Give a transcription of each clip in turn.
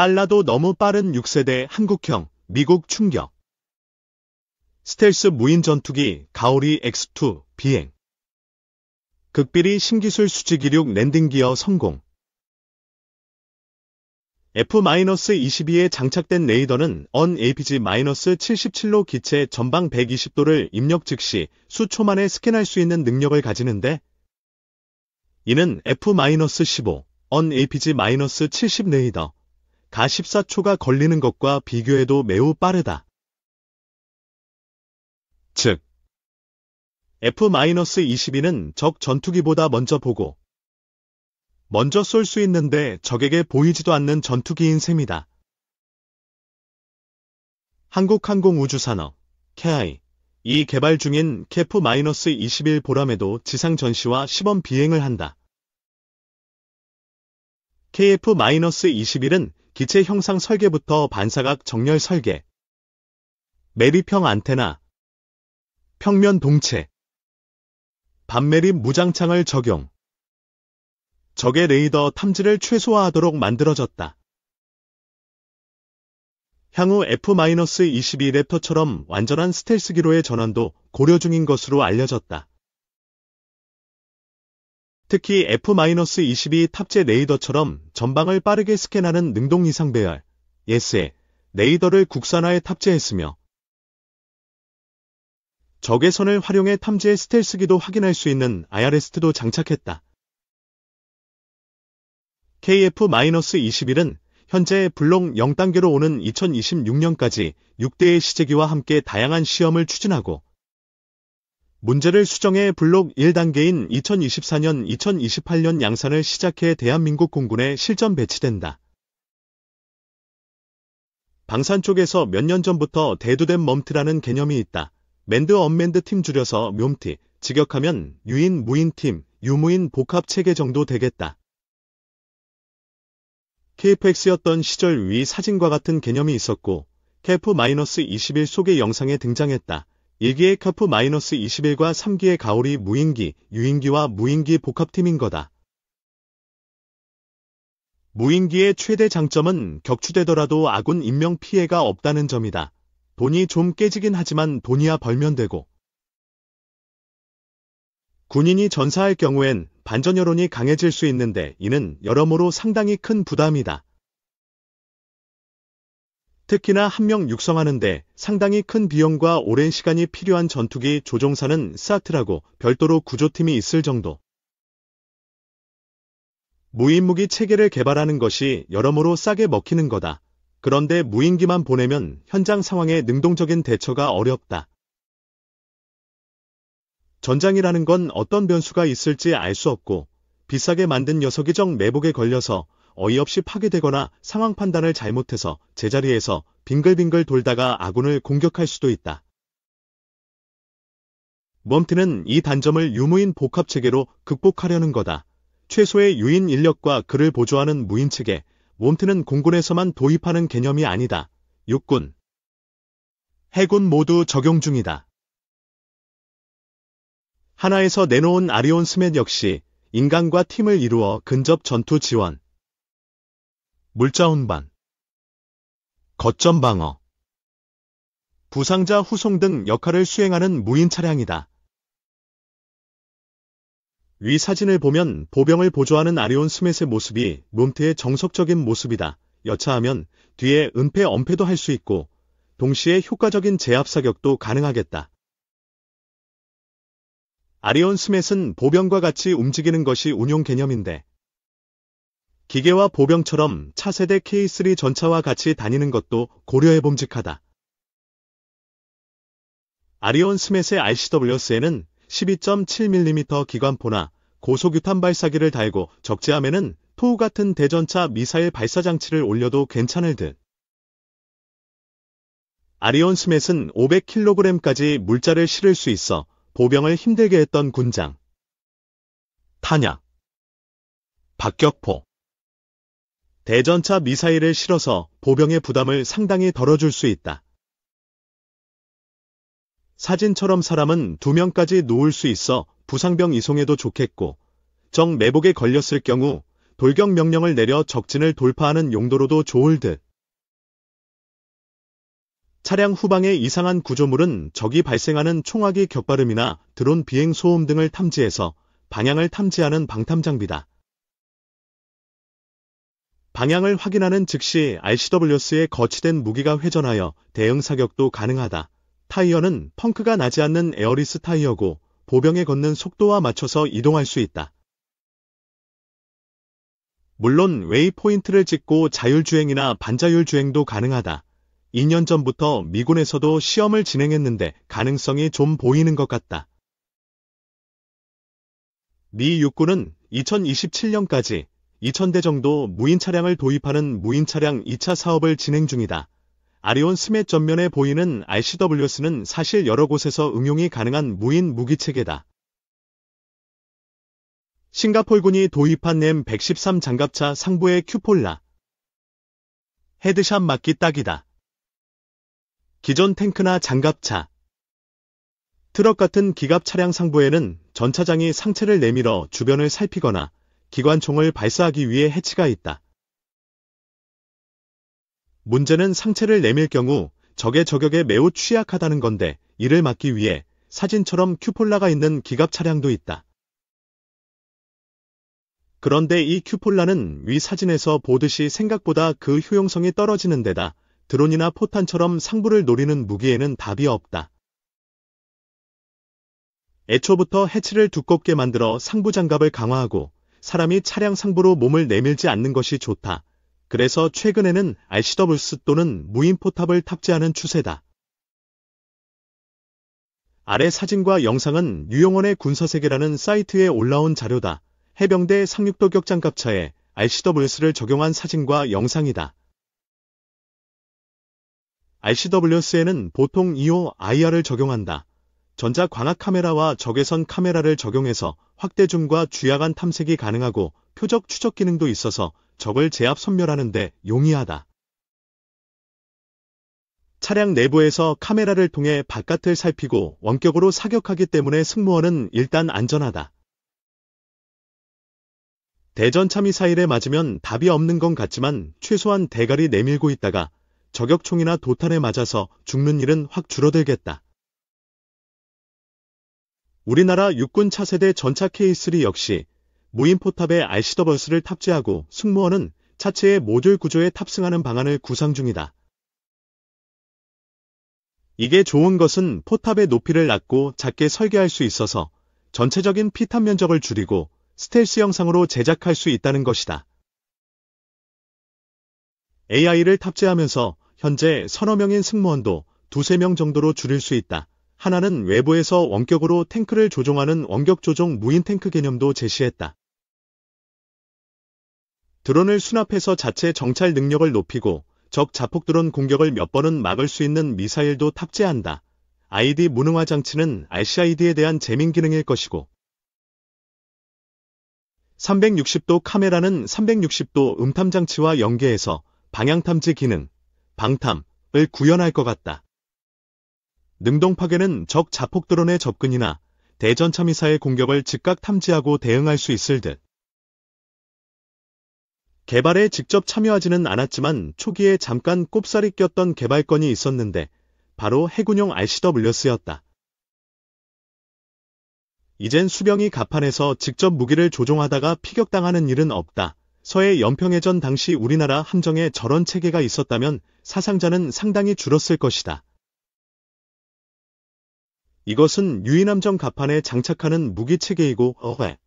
빨라도 너무 빠른 6세대 한국형 미국 충격 스텔스 무인 전투기 가오리 X2 비행 극비리 신기술 수직 이륙 랜딩 기어 성공 F-22에 장착된 레이더는 언 APG-77로 기체 전방 120도를 입력 즉시 수초 만에 스캔할 수 있는 능력을 가지는데 이는 F-15, 언 APG-70 레이더, 가 14초가 걸리는 것과 비교해도 매우 빠르다. 즉, F-22는 적 전투기보다 먼저 보고 먼저 쏠 수 있는데 적에게 보이지도 않는 전투기인 셈이다. 한국항공우주산업, KI, 이 개발 중인 k f 2 1 보람에도 지상 전시와 시범 비행을 한다. KF-21은 기체 형상 설계부터 반사각 정렬 설계, 매립형 안테나, 평면 동체, 반매립 무장창을 적용, 적의 레이더 탐지를 최소화하도록 만들어졌다. 향후 F-22 랩터처럼 완전한 스텔스 기로의 전환도 고려 중인 것으로 알려졌다. 특히 F-22 탑재 레이더처럼 전방을 빠르게 스캔하는 능동 이상 배열 예스의 레이더를 국산화에 탑재했으며 적외 선을 활용해 탐지의 스텔스기도 확인할 수 있는 IRST도 장착했다. KF-21은 현재 블록 0단계로 오는 2026년까지 6대의 시제기와 함께 다양한 시험을 추진하고 문제를 수정해 블록 1단계인 2024년 2028년 양산을 시작해 대한민국 공군에 실전 배치된다. 방산 쪽에서 몇 년 전부터 대두된 멈트라는 개념이 있다. 맨드 언맨드 팀 줄여서 묘티 직역하면 유인 무인 팀, 유무인 복합 체계 정도 되겠다. KFX였던 시절 위 사진과 같은 개념이 있었고, KF-21 속의 영상에 등장했다. 1기의 커프 마이너스 21과 3기의 가오리 무인기, 유인기와 무인기 복합팀인 거다. 무인기의 최대 장점은 격추되더라도 아군 인명 피해가 없다는 점이다. 돈이 좀 깨지긴 하지만 돈이야 벌면 되고. 군인이 전사할 경우엔 반전 여론이 강해질 수 있는데 이는 여러모로 상당히 큰 부담이다. 특히나 한 명 육성하는데 상당히 큰 비용과 오랜 시간이 필요한 전투기 조종사는 사트라고 별도로 구조팀이 있을 정도. 무인무기 체계를 개발하는 것이 여러모로 싸게 먹히는 거다. 그런데 무인기만 보내면 현장 상황에 능동적인 대처가 어렵다. 전장이라는 건 어떤 변수가 있을지 알 수 없고 비싸게 만든 녀석이 정 매복에 걸려서 어이없이 파괴되거나 상황 판단을 잘못해서 제자리에서 빙글빙글 돌다가 아군을 공격할 수도 있다. 멈트는 이 단점을 유무인 복합체계로 극복하려는 거다. 최소의 유인 인력과 그를 보조하는 무인체계, 멈트는 공군에서만 도입하는 개념이 아니다. 육군, 해군 모두 적용 중이다. 하나에서 내놓은 아리온 스맷 역시 인간과 팀을 이루어 근접 전투 지원, 물자 운반, 거점 방어, 부상자 후송 등 역할을 수행하는 무인 차량이다. 위 사진을 보면 보병을 보조하는 아리온 스멧의 모습이 롬트의 정석적인 모습이다. 여차하면 뒤에 은폐 엄폐도 할 수 있고 동시에 효과적인 제압 사격도 가능하겠다. 아리온 스멧은 보병과 같이 움직이는 것이 운용 개념인데 기계와 보병처럼 차세대 K3 전차와 같이 다니는 것도 고려해 봄직하다. 아리온 스맷의 RCWS에는 12.7mm 기관포나 고속유탄 발사기를 달고 적재함에는 토우 같은 대전차 미사일 발사 장치를 올려도 괜찮을 듯. 아리온 스맷은 500kg까지 물자를 실을 수 있어 보병을 힘들게 했던 군장. 탄약. 박격포. 대전차 미사일을 실어서 보병의 부담을 상당히 덜어줄 수 있다. 사진처럼 사람은 두 명까지 놓을 수 있어 부상병 이송에도 좋겠고 정 매복에 걸렸을 경우 돌격 명령을 내려 적진을 돌파하는 용도로도 좋을 듯. 차량 후방의 이상한 구조물은 적이 발생하는 총알기 격발음이나 드론 비행 소음 등을 탐지해서 방향을 탐지하는 방탐 장비다. 방향을 확인하는 즉시 RCWS에 거치된 무기가 회전하여 대응 사격도 가능하다. 타이어는 펑크가 나지 않는 에어리스 타이어고 보병에 걷는 속도와 맞춰서 이동할 수 있다. 물론 웨이포인트를 찍고 자율주행이나 반자율주행도 가능하다. 2년 전부터 미군에서도 시험을 진행했는데 가능성이 좀 보이는 것 같다. 미 육군은 2027년까지 2,000대 정도 무인 차량을 도입하는 무인 차량 2차 사업을 진행 중이다. 아리온 스맷 전면에 보이는 RCWS는 사실 여러 곳에서 응용이 가능한 무인 무기체계다. 싱가폴군이 도입한 M113 장갑차 상부의 큐폴라. 헤드샷 맞기 딱이다. 기존 탱크나 장갑차, 트럭 같은 기갑 차량 상부에는 전차장이 상체를 내밀어 주변을 살피거나 기관총을 발사하기 위해 해치가 있다. 문제는 상체를 내밀 경우 적의 저격에 매우 취약하다는 건데 이를 막기 위해 사진처럼 큐폴라가 있는 기갑 차량도 있다. 그런데 이 큐폴라는 위 사진에서 보듯이 생각보다 그 효용성이 떨어지는 데다 드론이나 포탄처럼 상부를 노리는 무기에는 답이 없다. 애초부터 해치를 두껍게 만들어 상부 장갑을 강화하고 사람이 차량 상부로 몸을 내밀지 않는 것이 좋다. 그래서 최근에는 RCWS 또는 무인포탑을 탑재하는 추세다. 아래 사진과 영상은 유용원의 군사세계라는 사이트에 올라온 자료다. 해병대 상륙도 격장갑차에 RCWS를 적용한 사진과 영상이다. RCWS에는 보통 2호 IR을 적용한다. 전자광학 카메라와 적외선 카메라를 적용해서 확대줌과 주야간 탐색이 가능하고 표적 추적 기능도 있어서 적을 제압 선멸하는 데 용이하다. 차량 내부에서 카메라를 통해 바깥을 살피고 원격으로 사격하기 때문에 승무원은 일단 안전하다. 대전차 미사일에 맞으면 답이 없는 건 같지만 최소한 대가리 내밀고 있다가 저격총이나 도탄에 맞아서 죽는 일은 확 줄어들겠다. 우리나라 육군 차세대 전차 K3 역시 무인포탑에 RC더버스를 탑재하고 승무원은 차체의 모듈 구조에 탑승하는 방안을 구상 중이다. 이게 좋은 것은 포탑의 높이를 낮고 작게 설계할 수 있어서 전체적인 피탑 면적을 줄이고 스텔스 영상으로 제작할 수 있다는 것이다. AI를 탑재하면서 현재 서너 명인 승무원도 두세 명 정도로 줄일 수 있다. 하나는 외부에서 원격으로 탱크를 조종하는 원격 조종 무인 탱크 개념도 제시했다. 드론을 수납해서 자체 정찰 능력을 높이고 적 자폭 드론 공격을 몇 번은 막을 수 있는 미사일도 탑재한다. ID 무능화 장치는 RCID에 대한 재민 기능일 것이고 360도 카메라는 360도 음탐 장치와 연계해서 방향 탐지 기능, 방탐을 구현할 것 같다. 능동 파괴는 적 자폭 드론의 접근이나 대전차 미사의 공격을 즉각 탐지하고 대응할 수 있을 듯. 개발에 직접 참여하지는 않았지만 초기에 잠깐 꼽살이 꼈던 개발권이 있었는데 바로 해군용 RCWS였다. 이젠 수병이 가판에서 직접 무기를 조종하다가 피격당하는 일은 없다. 서해 연평해전 당시 우리나라 함정에 저런 체계가 있었다면 사상자는 상당히 줄었을 것이다. 이것은 유인함정 갑판에 장착하는 무기체계이고 어회.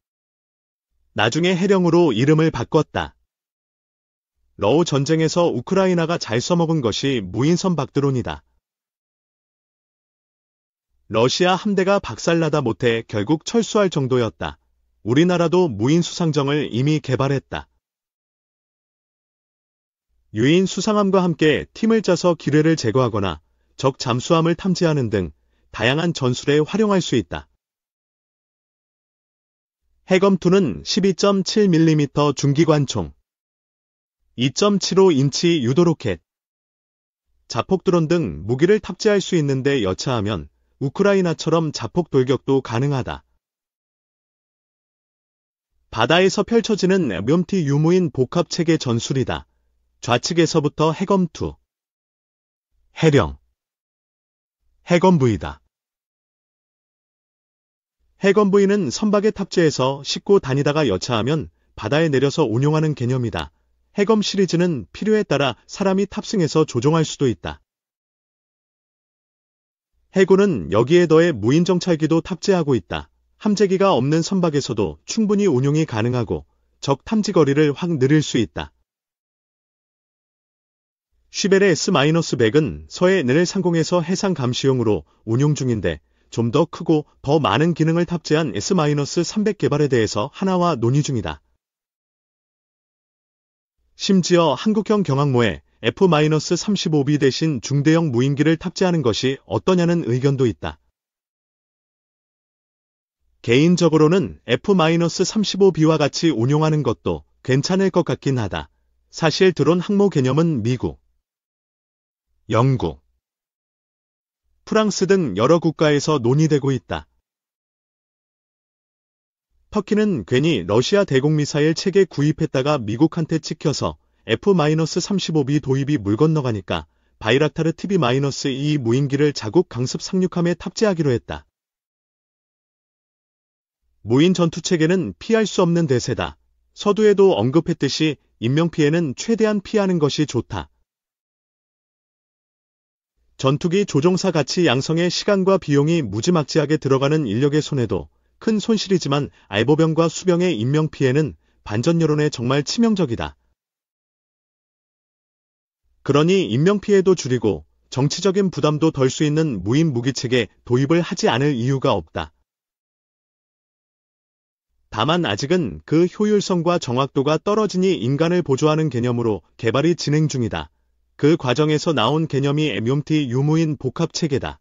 나중에 해령으로 이름을 바꿨다. 러우 전쟁에서 우크라이나가 잘 써먹은 것이 무인선 박드론이다. 러시아 함대가 박살나다 못해 결국 철수할 정도였다. 우리나라도 무인 수상정을 이미 개발했다. 유인 수상함과 함께 팀을 짜서 기뢰를 제거하거나 적 잠수함을 탐지하는 등 다양한 전술에 활용할 수 있다. 해검투는 12.7mm 중기관총, 2.75인치 유도로켓, 자폭드론 등 무기를 탑재할 수 있는데 여차하면 우크라이나처럼 자폭 돌격도 가능하다. 바다에서 펼쳐지는 묘티 유무인 복합체계 전술이다. 좌측에서부터 해검투 해령 해검부이다. 해건부인은 선박에 탑재해서 싣고 다니다가 여차하면 바다에 내려서 운용하는 개념이다. 해검 시리즈는 필요에 따라 사람이 탑승해서 조종할 수도 있다. 해군은 여기에 더해 무인정찰기도 탑재하고 있다. 함재기가 없는 선박에서도 충분히 운용이 가능하고 적 탐지 거리를 확 늘릴 수 있다. 쉬벨의 S-100은 서해 내늘 상공에서 해상 감시용으로 운용 중인데 좀더 크고 더 많은 기능을 탑재한 S-300 개발에 대해서 하나와 논의 중이다. 심지어 한국형 경항모에 F-35B 대신 중대형 무인기를 탑재하는 것이 어떠냐는 의견도 있다. 개인적으로는 F-35B와 같이 운용하는 것도 괜찮을 것 같긴 하다. 사실 드론 항모 개념은 미국, 영국, 프랑스 등 여러 국가에서 논의되고 있다. 터키는 괜히 러시아 대공미사일 체계 구입했다가 미국한테 찍혀서 F-35B 도입이 물 건너가니까 바이락타르 t v 2 무인기를 자국 강습 상륙함에 탑재하기로 했다. 무인 전투체계는 피할 수 없는 대세다. 서두에도 언급했듯이 인명피해는 최대한 피하는 것이 좋다. 전투기 조종사 같이 양성의 시간과 비용이 무지막지하게 들어가는 인력의 손해도 큰 손실이지만 알보병과 수병의 인명피해는 반전 여론에 정말 치명적이다. 그러니 인명피해도 줄이고 정치적인 부담도 덜 수 있는 무인 무기체계 도입을 하지 않을 이유가 없다. 다만 아직은 그 효율성과 정확도가 떨어지니 인간을 보조하는 개념으로 개발이 진행 중이다. 그 과정에서 나온 개념이 MMT 유무인 복합체계다.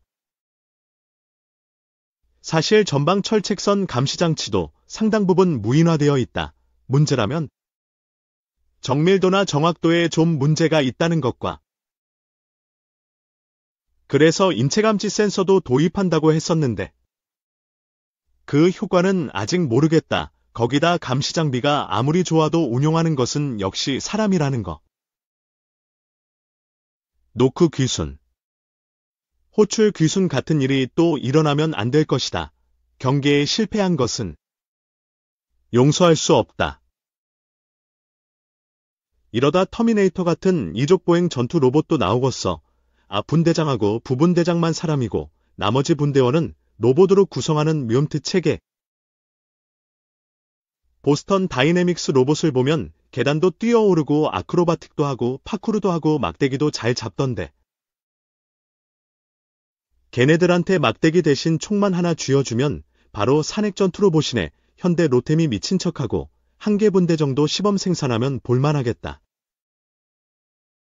사실 전방 철책선 감시장치도 상당 부분 무인화되어 있다. 문제라면 정밀도나 정확도에 좀 문제가 있다는 것과 그래서 인체감지 센서도 도입한다고 했었는데 그 효과는 아직 모르겠다. 거기다 감시 장비가 아무리 좋아도 운용하는 것은 역시 사람이라는 것. 노크 귀순. 호출 귀순 같은 일이 또 일어나면 안 될 것이다. 경계에 실패한 것은 용서할 수 없다. 이러다 터미네이터 같은 이족보행 전투 로봇도 나오겠어. 아 분대장하고 부분대장만 사람이고 나머지 분대원은 로봇으로 구성하는 묘트 체계. 보스턴 다이내믹스 로봇을 보면 계단도 뛰어오르고 아크로바틱도 하고 파쿠르도 하고 막대기도 잘 잡던데. 걔네들한테 막대기 대신 총만 하나 쥐어주면 바로 산핵전투로 보시네 현대 로템이 미친 척하고 한 개 분대 정도 시범 생산하면 볼만하겠다.